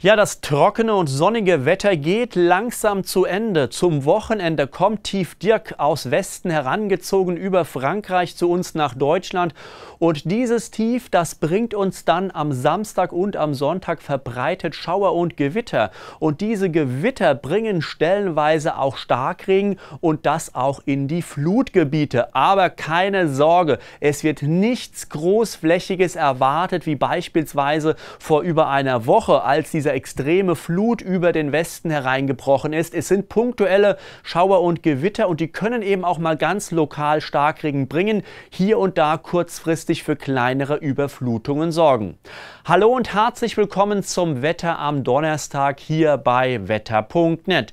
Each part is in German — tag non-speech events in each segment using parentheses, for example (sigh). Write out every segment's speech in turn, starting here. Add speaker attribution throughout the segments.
Speaker 1: Ja, das trockene und sonnige Wetter geht langsam zu Ende. Zum Wochenende kommt Tief Dirk aus Westen herangezogen über Frankreich zu uns nach Deutschland. Und dieses Tief, das bringt uns dann am Samstag und am Sonntag verbreitet Schauer und Gewitter. Und diese Gewitter bringen stellenweise auch Starkregen und das auch in die Flutgebiete. Aber keine Sorge, es wird nichts Großflächiges erwartet, wie beispielsweise vor über einer Woche, als dieser dieser extreme Flut über den Westen hereingebrochen ist. Es sind punktuelle Schauer und Gewitter und die können eben auch mal ganz lokal Starkregen bringen, hier und da kurzfristig für kleinere Überflutungen sorgen. Hallo und herzlich willkommen zum Wetter am Donnerstag hier bei wetter.net.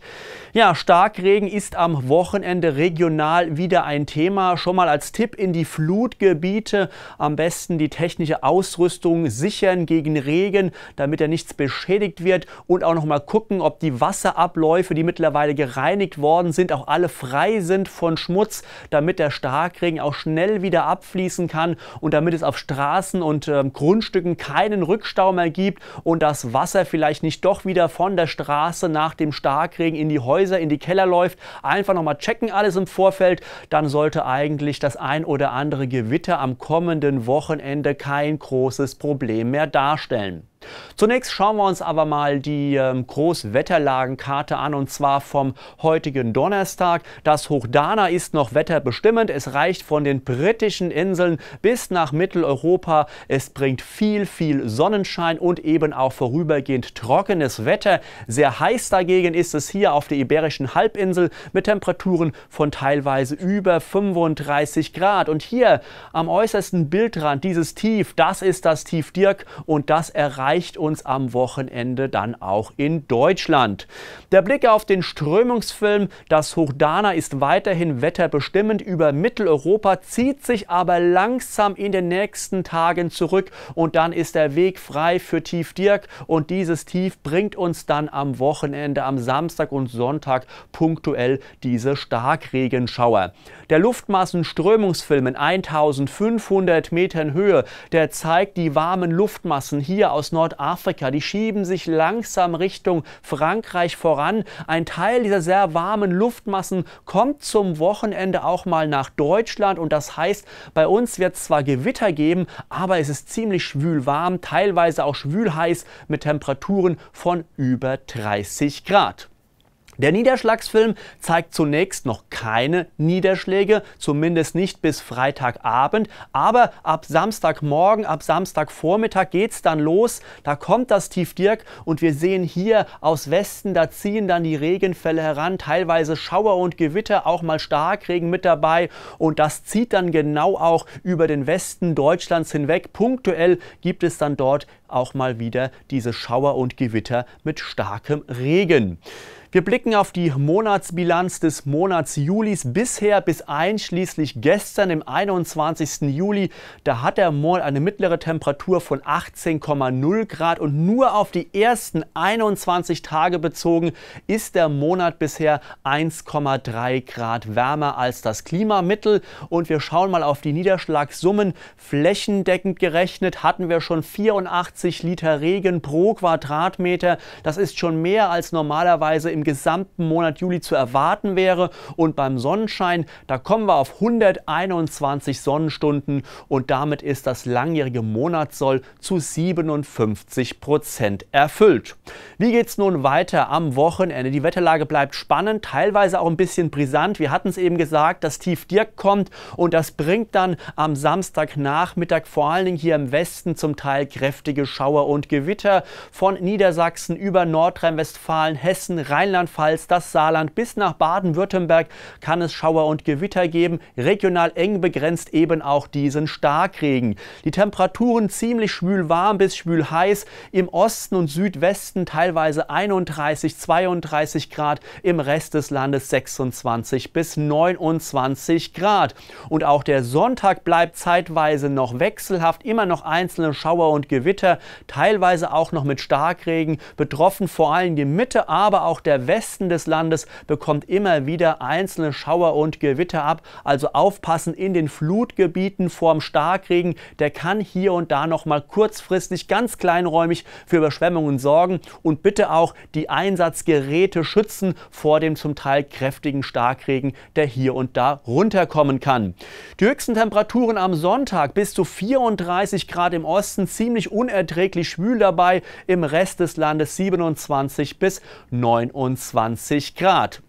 Speaker 1: Ja, Starkregen ist am Wochenende regional wieder ein Thema. Schon mal als Tipp in die Flutgebiete am besten die technische Ausrüstung sichern gegen Regen, damit er nichts beschädigt beschädigt wird und auch nochmal gucken, ob die Wasserabläufe, die mittlerweile gereinigt worden sind, auch alle frei sind von Schmutz, damit der Starkregen auch schnell wieder abfließen kann und damit es auf Straßen und äh, Grundstücken keinen Rückstau mehr gibt und das Wasser vielleicht nicht doch wieder von der Straße nach dem Starkregen in die Häuser, in die Keller läuft. Einfach nochmal checken alles im Vorfeld, dann sollte eigentlich das ein oder andere Gewitter am kommenden Wochenende kein großes Problem mehr darstellen. Zunächst schauen wir uns aber mal die ähm, Großwetterlagenkarte an und zwar vom heutigen Donnerstag. Das Hochdana ist noch wetterbestimmend. Es reicht von den britischen Inseln bis nach Mitteleuropa. Es bringt viel, viel Sonnenschein und eben auch vorübergehend trockenes Wetter. Sehr heiß dagegen ist es hier auf der Iberischen Halbinsel mit Temperaturen von teilweise über 35 Grad. Und hier am äußersten Bildrand dieses Tief, das ist das Tief Dirk und das erreicht erreicht uns am Wochenende dann auch in Deutschland. Der Blick auf den Strömungsfilm Das Hochdana ist weiterhin wetterbestimmend über Mitteleuropa, zieht sich aber langsam in den nächsten Tagen zurück und dann ist der Weg frei für Tief Dirk und dieses Tief bringt uns dann am Wochenende, am Samstag und Sonntag punktuell diese Starkregenschauer. Der Luftmassenströmungsfilm in 1500 Metern Höhe, der zeigt die warmen Luftmassen hier aus Nord Nordafrika, die schieben sich langsam Richtung Frankreich voran. Ein Teil dieser sehr warmen Luftmassen kommt zum Wochenende auch mal nach Deutschland und das heißt, bei uns wird es zwar Gewitter geben, aber es ist ziemlich schwülwarm, teilweise auch schwülheiß mit Temperaturen von über 30 Grad. Der Niederschlagsfilm zeigt zunächst noch keine Niederschläge, zumindest nicht bis Freitagabend, aber ab Samstagmorgen, ab Samstagvormittag geht es dann los. Da kommt das Tief Dirk und wir sehen hier aus Westen, da ziehen dann die Regenfälle heran, teilweise Schauer und Gewitter, auch mal Starkregen mit dabei und das zieht dann genau auch über den Westen Deutschlands hinweg. Punktuell gibt es dann dort auch mal wieder diese Schauer und Gewitter mit starkem Regen. Wir blicken auf die Monatsbilanz des Monats Julis bisher bis einschließlich gestern, im 21. Juli. Da hat der Mall eine mittlere Temperatur von 18,0 Grad und nur auf die ersten 21 Tage bezogen ist der Monat bisher 1,3 Grad wärmer als das Klimamittel. Und wir schauen mal auf die Niederschlagssummen. Flächendeckend gerechnet hatten wir schon 84 Liter Regen pro Quadratmeter. Das ist schon mehr als normalerweise im gesamten Monat Juli zu erwarten wäre. Und beim Sonnenschein, da kommen wir auf 121 Sonnenstunden und damit ist das langjährige Monatssoll zu 57 Prozent erfüllt. Wie geht es nun weiter am Wochenende? Die Wetterlage bleibt spannend, teilweise auch ein bisschen brisant. Wir hatten es eben gesagt, das Tief Dirk kommt und das bringt dann am Samstagnachmittag vor allen Dingen hier im Westen zum Teil kräftige Schauer und Gewitter von Niedersachsen über Nordrhein-Westfalen, Hessen, Rheinland Rheinland-Pfalz, das Saarland bis nach Baden-Württemberg kann es Schauer und Gewitter geben. Regional eng begrenzt eben auch diesen Starkregen. Die Temperaturen ziemlich schwül warm bis schwül heiß. Im Osten und Südwesten teilweise 31, 32 Grad, im Rest des Landes 26 bis 29 Grad. Und auch der Sonntag bleibt zeitweise noch wechselhaft, immer noch einzelne Schauer und Gewitter, teilweise auch noch mit Starkregen. Betroffen vor allem die Mitte, aber auch der der Westen des Landes bekommt immer wieder einzelne Schauer und Gewitter ab. Also aufpassen in den Flutgebieten vorm Starkregen. Der kann hier und da noch mal kurzfristig ganz kleinräumig für Überschwemmungen sorgen. Und bitte auch die Einsatzgeräte schützen vor dem zum Teil kräftigen Starkregen, der hier und da runterkommen kann. Die höchsten Temperaturen am Sonntag bis zu 34 Grad im Osten, ziemlich unerträglich schwül dabei. Im Rest des Landes 27 bis 29. 25 Grad.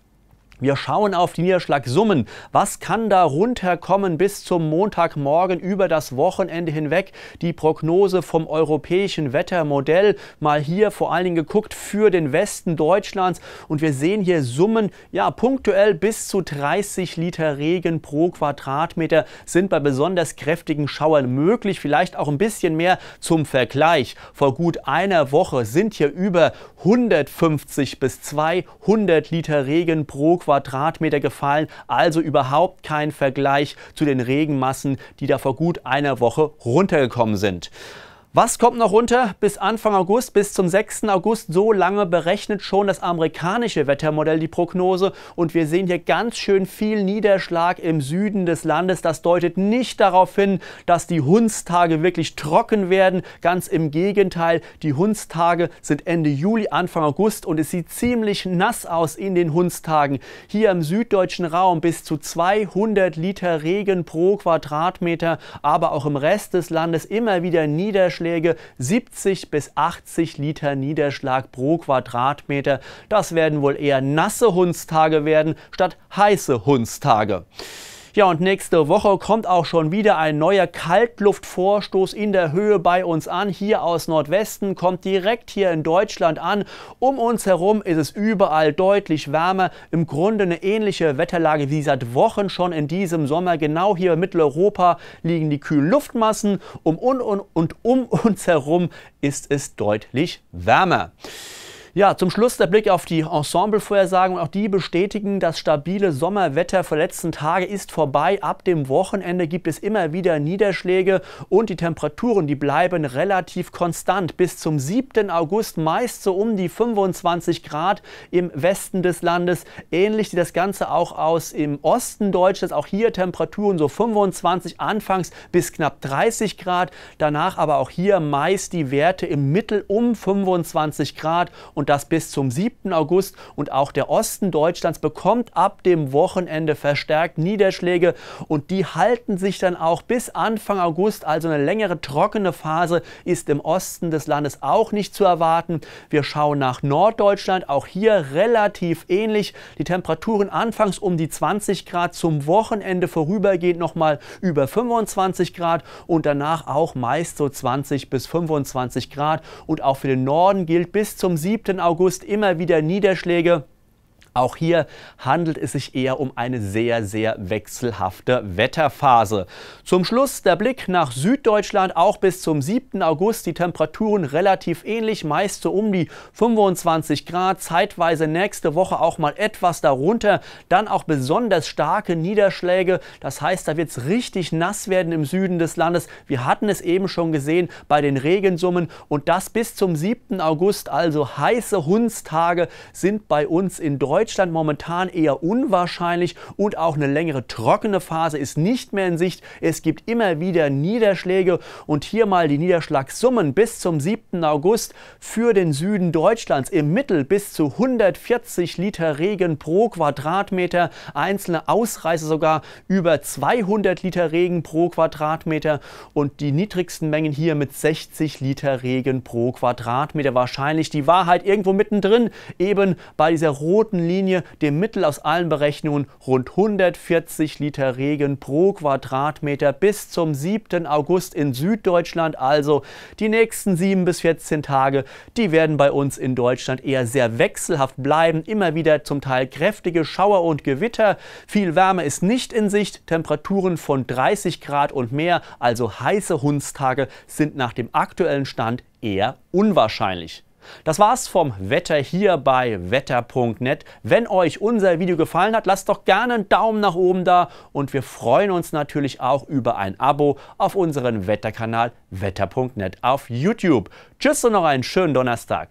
Speaker 1: Wir schauen auf die Niederschlagsummen. Was kann da runterkommen bis zum Montagmorgen über das Wochenende hinweg? Die Prognose vom europäischen Wettermodell. Mal hier vor allen Dingen geguckt für den Westen Deutschlands. Und wir sehen hier Summen, ja, punktuell bis zu 30 Liter Regen pro Quadratmeter sind bei besonders kräftigen Schauern möglich. Vielleicht auch ein bisschen mehr zum Vergleich. Vor gut einer Woche sind hier über 150 bis 200 Liter Regen pro Quadratmeter Quadratmeter gefallen, also überhaupt kein Vergleich zu den Regenmassen, die da vor gut einer Woche runtergekommen sind. Was kommt noch runter? Bis Anfang August, bis zum 6. August, so lange berechnet schon das amerikanische Wettermodell die Prognose. Und wir sehen hier ganz schön viel Niederschlag im Süden des Landes. Das deutet nicht darauf hin, dass die Hundstage wirklich trocken werden. Ganz im Gegenteil, die Hundstage sind Ende Juli, Anfang August und es sieht ziemlich nass aus in den Hundstagen. Hier im süddeutschen Raum bis zu 200 Liter Regen pro Quadratmeter, aber auch im Rest des Landes immer wieder Niederschläge Niederschläge 70 bis 80 Liter Niederschlag pro Quadratmeter. Das werden wohl eher nasse Hundstage werden statt heiße Hundstage. Ja, und nächste Woche kommt auch schon wieder ein neuer Kaltluftvorstoß in der Höhe bei uns an. Hier aus Nordwesten kommt direkt hier in Deutschland an. Um uns herum ist es überall deutlich wärmer. Im Grunde eine ähnliche Wetterlage wie seit Wochen schon in diesem Sommer. Genau hier in Mitteleuropa liegen die kühlen Luftmassen. Um und, und, und um (laughs) uns herum ist es deutlich wärmer. Ja, zum Schluss der Blick auf die Ensemble-Vorhersagen. Auch die bestätigen, das stabile Sommerwetter vor letzten Tage ist vorbei. Ab dem Wochenende gibt es immer wieder Niederschläge und die Temperaturen, die bleiben relativ konstant. Bis zum 7. August meist so um die 25 Grad im Westen des Landes. Ähnlich sieht das Ganze auch aus im Osten Deutschlands. Auch hier Temperaturen so 25 anfangs bis knapp 30 Grad. Danach aber auch hier meist die Werte im Mittel um 25 Grad und und das bis zum 7. August. Und auch der Osten Deutschlands bekommt ab dem Wochenende verstärkt Niederschläge und die halten sich dann auch bis Anfang August. Also eine längere trockene Phase ist im Osten des Landes auch nicht zu erwarten. Wir schauen nach Norddeutschland, auch hier relativ ähnlich. Die Temperaturen anfangs um die 20 Grad, zum Wochenende vorübergehend nochmal über 25 Grad und danach auch meist so 20 bis 25 Grad. Und auch für den Norden gilt bis zum 7. August immer wieder Niederschläge. Auch hier handelt es sich eher um eine sehr, sehr wechselhafte Wetterphase. Zum Schluss der Blick nach Süddeutschland auch bis zum 7. August. Die Temperaturen relativ ähnlich, meist so um die 25 Grad. Zeitweise nächste Woche auch mal etwas darunter. Dann auch besonders starke Niederschläge. Das heißt, da wird es richtig nass werden im Süden des Landes. Wir hatten es eben schon gesehen bei den Regensummen. Und das bis zum 7. August. Also heiße Hundstage sind bei uns in Deutschland Deutschland momentan eher unwahrscheinlich und auch eine längere trockene Phase ist nicht mehr in Sicht. Es gibt immer wieder Niederschläge und hier mal die Niederschlagssummen bis zum 7. August für den Süden Deutschlands im Mittel bis zu 140 Liter Regen pro Quadratmeter, einzelne Ausreißer sogar über 200 Liter Regen pro Quadratmeter und die niedrigsten Mengen hier mit 60 Liter Regen pro Quadratmeter. Wahrscheinlich die Wahrheit irgendwo mittendrin, eben bei dieser roten Linie Linie dem Mittel aus allen Berechnungen rund 140 Liter Regen pro Quadratmeter bis zum 7. August in Süddeutschland. Also die nächsten 7 bis 14 Tage, die werden bei uns in Deutschland eher sehr wechselhaft bleiben. Immer wieder zum Teil kräftige Schauer und Gewitter. Viel Wärme ist nicht in Sicht. Temperaturen von 30 Grad und mehr, also heiße Hundstage, sind nach dem aktuellen Stand eher unwahrscheinlich. Das war's vom Wetter hier bei wetter.net. Wenn euch unser Video gefallen hat, lasst doch gerne einen Daumen nach oben da und wir freuen uns natürlich auch über ein Abo auf unseren Wetterkanal wetter.net auf YouTube. Tschüss und noch einen schönen Donnerstag.